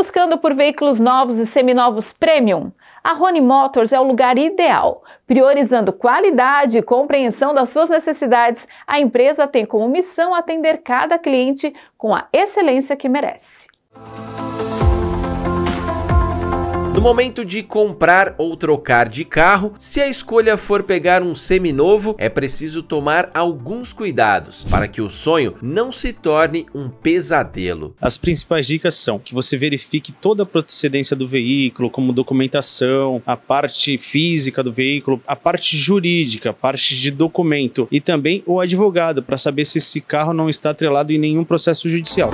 buscando por veículos novos e seminovos premium? A Rony Motors é o lugar ideal. Priorizando qualidade e compreensão das suas necessidades, a empresa tem como missão atender cada cliente com a excelência que merece. No momento de comprar ou trocar de carro, se a escolha for pegar um seminovo, é preciso tomar alguns cuidados para que o sonho não se torne um pesadelo. As principais dicas são que você verifique toda a procedência do veículo, como documentação, a parte física do veículo, a parte jurídica, a parte de documento e também o advogado para saber se esse carro não está atrelado em nenhum processo judicial.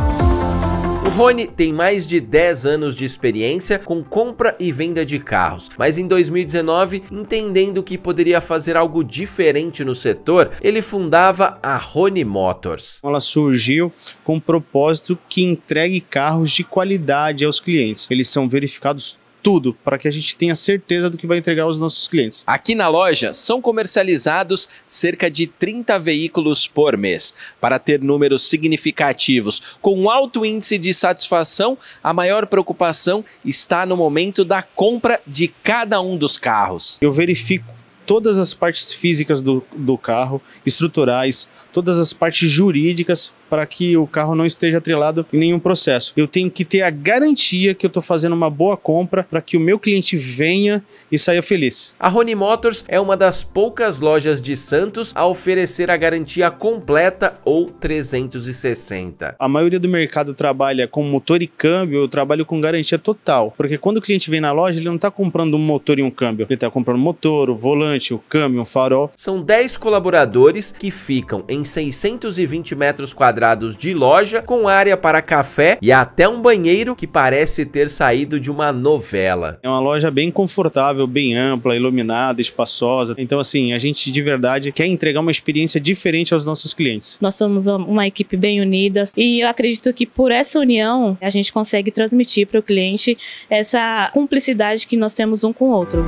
Rony tem mais de 10 anos de experiência com compra e venda de carros, mas em 2019, entendendo que poderia fazer algo diferente no setor, ele fundava a Rony Motors. Ela surgiu com o propósito que entregue carros de qualidade aos clientes. Eles são verificados tudo para que a gente tenha certeza do que vai entregar aos nossos clientes. Aqui na loja são comercializados cerca de 30 veículos por mês. Para ter números significativos com alto índice de satisfação, a maior preocupação está no momento da compra de cada um dos carros. Eu verifico todas as partes físicas do, do carro, estruturais, todas as partes jurídicas para que o carro não esteja atrelado em nenhum processo. Eu tenho que ter a garantia que eu estou fazendo uma boa compra para que o meu cliente venha e saia feliz. A Rony Motors é uma das poucas lojas de Santos a oferecer a garantia completa ou 360. A maioria do mercado trabalha com motor e câmbio, eu trabalho com garantia total, porque quando o cliente vem na loja, ele não está comprando um motor e um câmbio, ele está comprando motor, o volante, volante, o câmbio, o farol. São 10 colaboradores que ficam em 620 metros quadrados de loja, com área para café e até um banheiro que parece ter saído de uma novela. É uma loja bem confortável, bem ampla, iluminada, espaçosa. Então, assim, a gente de verdade quer entregar uma experiência diferente aos nossos clientes. Nós somos uma equipe bem unida e eu acredito que por essa união a gente consegue transmitir para o cliente essa cumplicidade que nós temos um com o outro.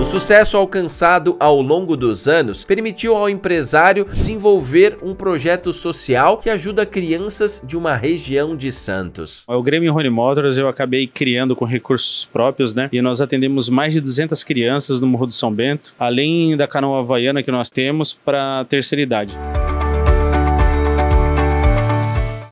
O sucesso alcançado ao longo dos anos permitiu ao empresário desenvolver um projeto social que ajuda crianças de uma região de Santos. É o Grêmio Rony Motors eu acabei criando com recursos próprios, né? E nós atendemos mais de 200 crianças no Morro do São Bento, além da canoa havaiana que nós temos para terceira idade.